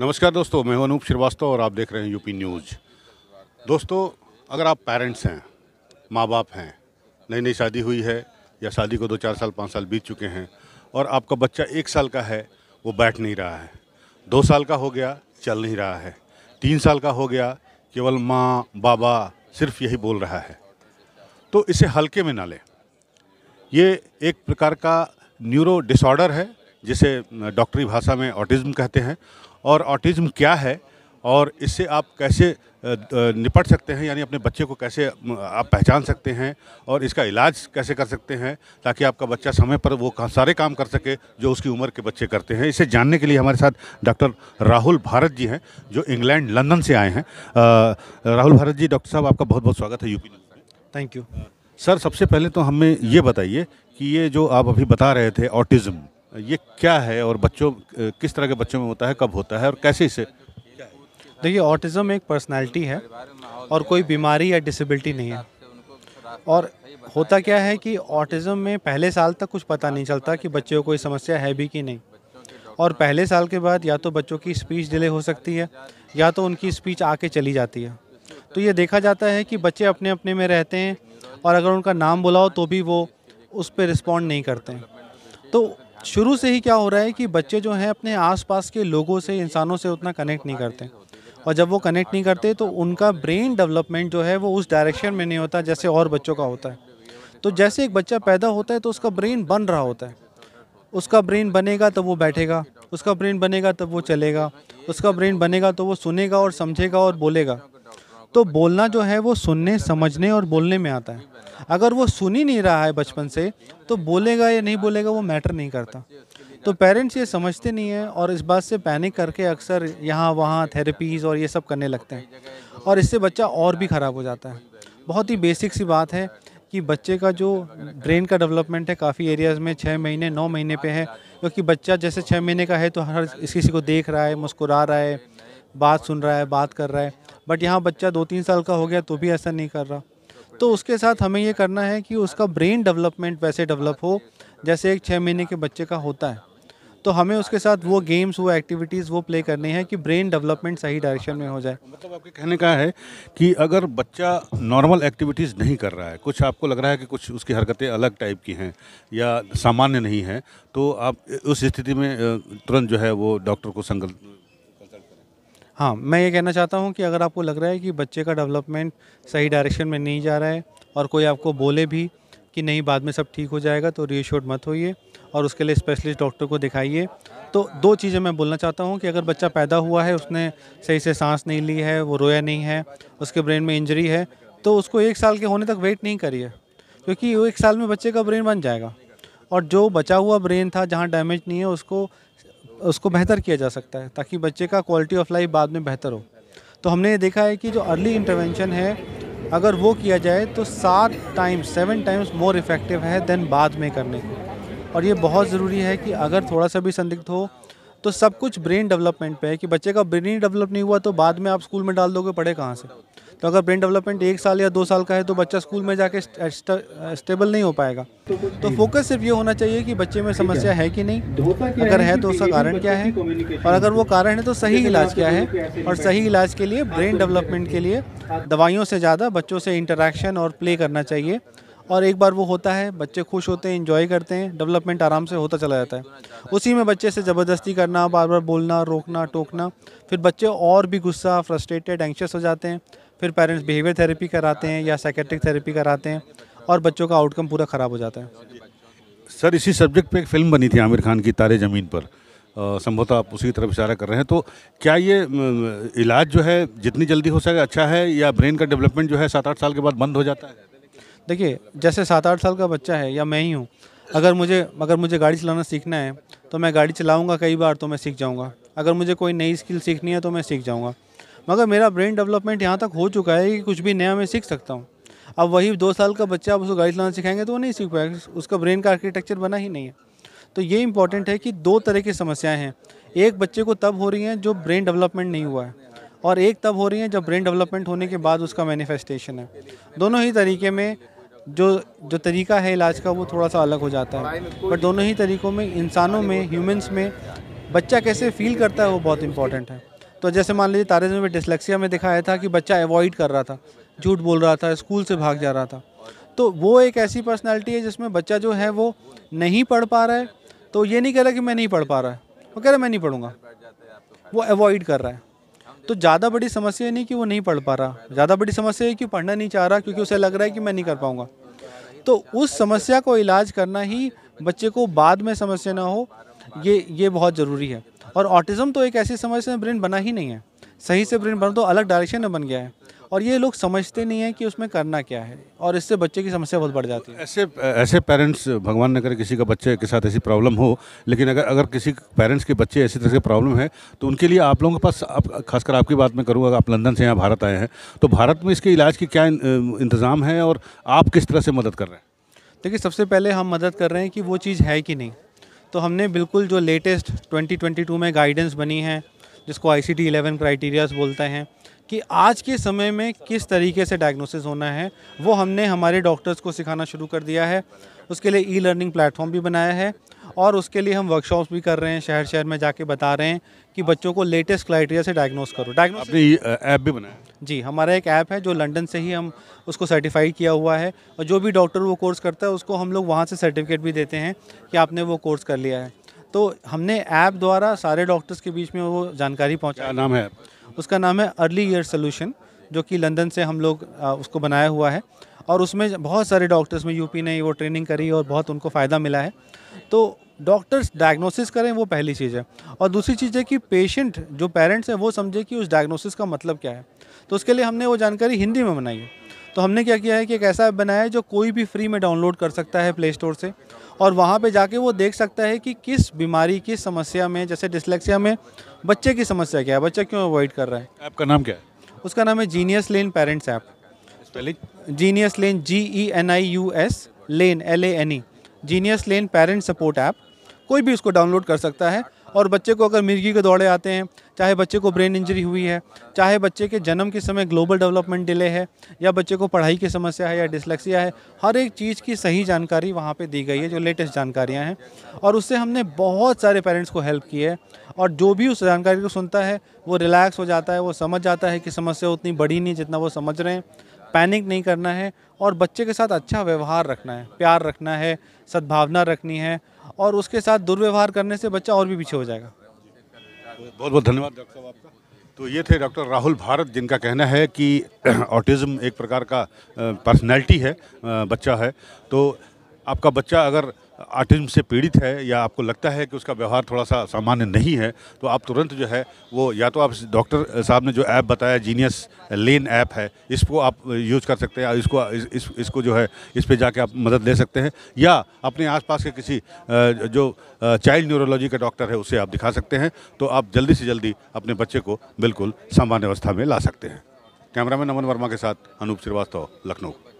नमस्कार दोस्तों मैं अनूप श्रीवास्तव और आप देख रहे हैं यूपी न्यूज़ दोस्तों अगर आप पेरेंट्स हैं माँ बाप हैं नई नई शादी हुई है या शादी को दो चार साल पाँच साल बीत चुके हैं और आपका बच्चा एक साल का है वो बैठ नहीं रहा है दो साल का हो गया चल नहीं रहा है तीन साल का हो गया केवल माँ बाबा सिर्फ यही बोल रहा है तो इसे हल्के में ना लें ये एक प्रकार का न्यूरो डिसऑर्डर है जिसे डॉक्टरी भाषा में ऑटिज़्म कहते हैं और ऑटिज़म क्या है और इससे आप कैसे निपट सकते हैं यानी अपने बच्चे को कैसे आप पहचान सकते हैं और इसका इलाज कैसे कर सकते हैं ताकि आपका बच्चा समय पर वो सारे काम कर सके जो उसकी उम्र के बच्चे करते हैं इसे जानने के लिए हमारे साथ डॉक्टर राहुल भारत जी हैं जो इंग्लैंड लंदन से आए हैं राहुल भारत जी डॉक्टर साहब आपका बहुत बहुत स्वागत है यूपी थैंक यू सर सबसे पहले तो हमें ये बताइए कि ये जो आप अभी बता रहे थे ऑटिज़म ये क्या है और बच्चों किस तरह के बच्चों में होता है कब होता है और कैसे इसे देखिए ऑटिज़म एक पर्सनालिटी है और कोई बीमारी या डिसेबिलिटी नहीं है और होता क्या है कि ऑटिज़म में पहले साल तक कुछ पता नहीं चलता कि बच्चे को कोई समस्या है भी कि नहीं और पहले साल के बाद या तो बच्चों की स्पीच डिले हो सकती है या तो उनकी स्पीच आके चली जाती है तो ये देखा जाता है कि बच्चे अपने अपने में रहते हैं और अगर उनका नाम बुलाओ तो भी वो उस पर रिस्पॉन्ड नहीं करते तो शुरू से ही क्या हो रहा है कि बच्चे जो हैं अपने आसपास के लोगों से इंसानों से उतना कनेक्ट नहीं करते और जब वो कनेक्ट नहीं करते तो उनका ब्रेन डेवलपमेंट जो है वो उस डायरेक्शन में नहीं होता जैसे और बच्चों का होता है तो जैसे एक बच्चा पैदा होता है तो उसका ब्रेन बन रहा होता है उसका ब्रेन बनेगा तब वो बैठेगा उसका ब्रेन बनेगा तब वो चलेगा उसका ब्रेन बनेगा तो वो सुनेगा और समझेगा और बोलेगा तो बोलना जो है वो सुनने समझने और बोलने में आता है अगर वो सुन ही नहीं रहा है बचपन से तो बोलेगा या नहीं बोलेगा वो मैटर नहीं करता तो पेरेंट्स ये समझते नहीं हैं और इस बात से पैनिक करके अक्सर यहाँ वहाँ थेरेपीज़ और ये सब करने लगते हैं और इससे बच्चा और भी ख़राब हो जाता है बहुत ही बेसिक सी बात है कि बच्चे का जो ब्रेन का डेवलपमेंट है काफ़ी एरियाज़ में छः महीने नौ महीने पे है क्योंकि बच्चा जैसे छः महीने का है तो हर किसी को देख रहा है मुस्कुरा रहा है बात सुन रहा है बात कर रहा है बट यहाँ बच्चा दो तीन साल का हो गया तो भी ऐसा नहीं कर रहा तो उसके साथ हमें ये करना है कि उसका ब्रेन डेवलपमेंट वैसे डेवलप हो जैसे एक छः महीने के बच्चे का होता है तो हमें उसके साथ वो गेम्स वो एक्टिविटीज़ वो प्ले करनी है कि ब्रेन डेवलपमेंट सही डायरेक्शन में हो जाए मतलब आपके कहने का है कि अगर बच्चा नॉर्मल एक्टिविटीज़ नहीं कर रहा है कुछ आपको लग रहा है कि कुछ उसकी हरकतें अलग टाइप की हैं या सामान्य नहीं हैं तो आप उस स्थिति में तुरंत जो है वो डॉक्टर को संगल हाँ मैं ये कहना चाहता हूँ कि अगर आपको लग रहा है कि बच्चे का डेवलपमेंट सही डायरेक्शन में नहीं जा रहा है और कोई आपको बोले भी कि नहीं बाद में सब ठीक हो जाएगा तो रीशोर मत होइए और उसके लिए स्पेशलिस्ट डॉक्टर को दिखाइए तो दो चीज़ें मैं बोलना चाहता हूँ कि अगर बच्चा पैदा हुआ है उसने सही से सांस नहीं ली है वो रोया नहीं है उसके ब्रेन में इंजरी है तो उसको एक साल के होने तक वेट नहीं करिए क्योंकि वो एक साल में बच्चे का ब्रेन बन जाएगा और जो बचा हुआ ब्रेन था जहाँ डैमेज नहीं है उसको उसको बेहतर किया जा सकता है ताकि बच्चे का क्वालिटी ऑफ लाइफ बाद में बेहतर हो तो हमने ये देखा है कि जो अर्ली इंटरवेंशन है अगर वो किया जाए तो सात times seven times more effective है देन बाद में करने को और ये बहुत ज़रूरी है कि अगर थोड़ा सा भी संदिग्ध हो तो सब कुछ ब्रेन डेवलपमेंट पे है कि बच्चे का ब्रेन ही डेवलप नहीं हुआ तो बाद में आप स्कूल में डाल दोगे पढ़े कहाँ से तो अगर ब्रेन डेवलपमेंट एक साल या दो साल का है तो बच्चा स्कूल में जाके स्टेबल नहीं हो पाएगा तो फोकस सिर्फ ये होना चाहिए कि बच्चे में समस्या है कि नहीं अगर है तो उसका कारण क्या है और अगर वो कारण है तो सही इलाज क्या है और सही इलाज के लिए ब्रेन डेवलपमेंट के लिए दवाइयों से ज़्यादा बच्चों से इंटरेक्शन और प्ले करना चाहिए और एक बार वो होता है बच्चे खुश होते हैं इन्जॉय करते हैं डेवलपमेंट आराम से होता चला जाता है उसी में बच्चे से ज़बरदस्ती करना बार बार बोलना रोकना टोकना फिर बच्चे और भी गुस्सा फ्रस्ट्रेटेड एंक्शस हो जाते हैं फिर पेरेंट्स बिहेवियर थेरेपी कराते हैं या साइकेट्रिक थेरेपी कराते हैं और बच्चों का आउटकम पूरा ख़राब हो जाता है सर इसी सब्जेक्ट पे एक फिल्म बनी थी आमिर खान की तारे ज़मीन पर संभवतः आप उसी तरफ इशारा कर रहे हैं तो क्या ये इलाज जो है जितनी जल्दी हो सके अच्छा है या ब्रेन का डेवलपमेंट जो है सात आठ साल के बाद बंद हो जाता है देखिए जैसे सात आठ साल का बच्चा है या मैं ही हूँ अगर मुझे अगर मुझे गाड़ी चलाना सीखना है तो मैं गाड़ी चलाऊँगा कई बार तो मैं सीख जाऊँगा अगर मुझे कोई नई स्किल सीखनी है तो मैं सीख जाऊँगा मगर मेरा ब्रेन डेवलपमेंट यहाँ तक हो चुका है कि कुछ भी नया मैं सीख सकता हूँ अब वही दो साल का बच्चा आप उसको गाड़ी चलाना सिखाएंगे तो वो नहीं सीख पाएगा उसका ब्रेन का आर्किटेक्चर बना ही नहीं है तो ये इंपॉर्टेंट है कि दो तरह की समस्याएं हैं एक बच्चे को तब हो रही हैं जो ब्रेन डेवलपमेंट नहीं हुआ है और एक तब हो रही हैं जब ब्रेन डेवलपमेंट होने के बाद उसका मैनिफेस्टेशन है दोनों ही तरीके में जो जो तरीका है इलाज का वो थोड़ा सा अलग हो जाता है बट दोनों ही तरीक़ों में इंसानों में ह्यूमंस में बच्चा कैसे फील करता है वो बहुत इंपॉर्टेंट है तो जैसे मान लीजिए तारे में डिसलेक्सिया में दिखाया था कि बच्चा अवॉइड कर रहा था झूठ बोल रहा था स्कूल से भाग जा रहा था तो वो एक ऐसी पर्सनैलिटी है जिसमें बच्चा जो है वो नहीं पढ़ पा रहा है तो ये नहीं कह रहा कि मैं नहीं पढ़ पा रहा है वो कह रहा मैं नहीं पढ़ूंगा वो अवॉइड कर रहा है तो ज़्यादा बड़ी समस्या नहीं कि वो नहीं पढ़ पा रहा ज़्यादा बड़ी समस्या है कि पढ़ना नहीं चाह रहा क्योंकि उसे लग रहा है कि मैं नहीं कर पाऊँगा तो उस समस्या को इलाज करना ही बच्चे को बाद में समस्या ना हो ये ये बहुत ज़रूरी है और ऑटिज़म तो एक ऐसी समझ से ब्रेन बना ही नहीं है सही से ब्रेन बना तो अलग डायरेक्शन में बन गया है और ये लोग समझते नहीं हैं कि उसमें करना क्या है और इससे बच्चे की समस्या बहुत बढ़ जाती है ऐसे ऐसे पेरेंट्स भगवान ने करे किसी का बच्चे के साथ ऐसी प्रॉब्लम हो लेकिन अगर अगर किसी पेरेंट्स के बच्चे ऐसी तरह से प्रॉब्लम है तो उनके लिए आप लोगों के पास आप खासकर आपकी बात मैं करूँगा आप लंदन से यहाँ भारत आए हैं तो भारत में इसके इलाज की क्या इंतज़ाम है और आप किस तरह से मदद कर रहे हैं देखिए सबसे पहले हम मदद कर रहे हैं कि वो चीज़ है कि नहीं तो हमने बिल्कुल जो लेटेस्ट 2022 में गाइडेंस बनी है जिसको I C D eleven criterias बोलते हैं कि आज के समय में किस तरीके से डायग्नोसिस होना है वो हमने हमारे डॉक्टर्स को सिखाना शुरू कर दिया है उसके लिए ई लर्निंग प्लेटफॉर्म भी बनाया है और उसके लिए हम वर्कशॉप्स भी कर रहे हैं शहर शहर में जाके बता रहे हैं कि बच्चों को लेटेस्ट क्राइटेरिया से डायग्नोस करो डायग्नोस ऐप भी बनाया जी हमारा एक ऐप है जो लंदन से ही हम उसको सर्टिफाइड किया हुआ है और जो भी डॉक्टर वो कोर्स करता है उसको हम लोग वहाँ से सर्टिफिकेट भी देते हैं कि आपने वो कोर्स कर लिया है तो हमने ऐप द्वारा सारे डॉक्टर्स के बीच में वो जानकारी पहुँचा नाम है उसका नाम है अर्ली ईयर सोल्यूशन जो कि लंदन से हम लोग उसको बनाया हुआ है और उसमें बहुत सारे डॉक्टर्स में यूपी ने वो ट्रेनिंग करी और बहुत उनको फ़ायदा मिला है तो डॉक्टर्स डायग्नोसिस करें वो पहली चीज़ है और दूसरी चीज़ है कि पेशेंट जो पेरेंट्स हैं वो समझे कि उस डायग्नोसिस का मतलब क्या है तो उसके लिए हमने वो जानकारी हिंदी में बनाई है तो हमने क्या किया है कि एक ऐसा ऐप बनाया है जो कोई भी फ्री में डाउनलोड कर सकता है प्ले स्टोर से और वहाँ पे जाके वो देख सकता है कि किस बीमारी किस समस्या में जैसे डिसलेक्सिया में बच्चे की समस्या क्या है बच्चा क्यों अवॉइड कर रहा है ऐप का नाम क्या है उसका नाम है genius lane parents app genius lane G E N I U S lane L A N E genius lane parents support app कोई भी उसको डाउनलोड कर सकता है और बच्चे को अगर मिर्गी के दौड़े आते हैं चाहे बच्चे को ब्रेन इंजरी हुई है चाहे बच्चे के जन्म के समय ग्लोबल डेवलपमेंट डिले है या बच्चे को पढ़ाई की समस्या है या डिसलेक्सिया है हर एक चीज़ की सही जानकारी वहाँ पर दी गई है जो लेटेस्ट जानकारियाँ हैं और उससे हमने बहुत सारे पेरेंट्स को हेल्प की है और जो भी उस जानकारी को सुनता है वो रिलैक्स हो जाता है वो समझ जाता है कि समस्या उतनी बड़ी नहीं जितना वो समझ रहे हैं पैनिक नहीं करना है और बच्चे के साथ अच्छा व्यवहार रखना है प्यार रखना है सद्भावना रखनी है और उसके साथ दुर्व्यवहार करने से बच्चा और भी पीछे हो जाएगा बहुत बहुत धन्यवाद डॉक्टर साहब आपका तो ये थे डॉक्टर राहुल भारत जिनका कहना है कि ऑटिज़्म एक प्रकार का पर्सनैलिटी है बच्चा है तो आपका बच्चा अगर आर्टिज्म से पीड़ित है या आपको लगता है कि उसका व्यवहार थोड़ा सा सामान्य नहीं है तो आप तुरंत जो है वो या तो आप डॉक्टर साहब ने जो ऐप बताया जीनियस लेन ऐप है इसको आप यूज़ कर सकते हैं इसको इस, इस, इसको जो है इस पर जाके आप मदद ले सकते हैं या अपने आसपास के किसी जो चाइल्ड न्यूरोलॉजी का डॉक्टर है उसे आप दिखा सकते हैं तो आप जल्दी से जल्दी अपने बच्चे को बिल्कुल सामान्य अवस्था में ला सकते हैं कैमरा अमन वर्मा के साथ अनूप श्रीवास्तव लखनऊ